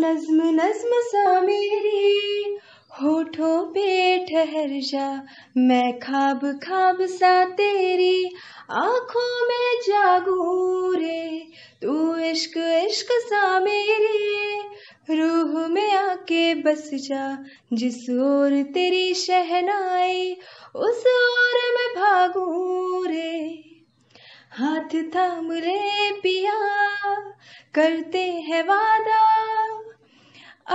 नज्म नज्म सा मेरी होठों पे ठहर जा मैं खाब खाब सा तेरी आंखों में जागू रे तू इश्क इश्क सा मेरी रूह में आके बस जा जिस ओर तेरी शहनाई उस ओर मैं भागू रे हाथ थाम ले पिया करते हैं वादा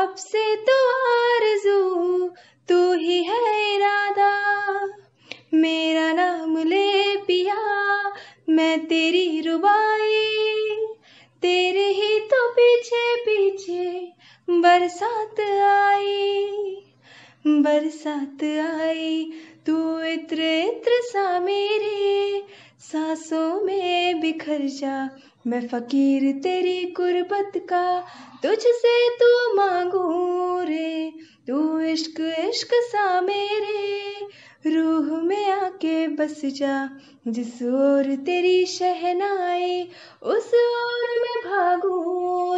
अब से तो आरज़ू तू ही है इरादा मेरा नाम ले पिया मैं तेरी रुबाई तेरे ही तो पीछे पीछे बरसात आई बरसात आई खर्चा मैं फकीर तेरी कुर्बत का तुझसे तू तो तु मांगू रे तू इश्क इश्क सा मेरे रूह में आके बस जा जिस ओर तेरी शहनाए उस ओर मैं भागू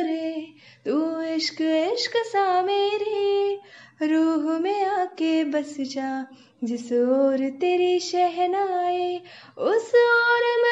रे तू इश्क इश्क सा मेरे रूह में आके बस जा जिस ओर तेरी शहनाए उस ओर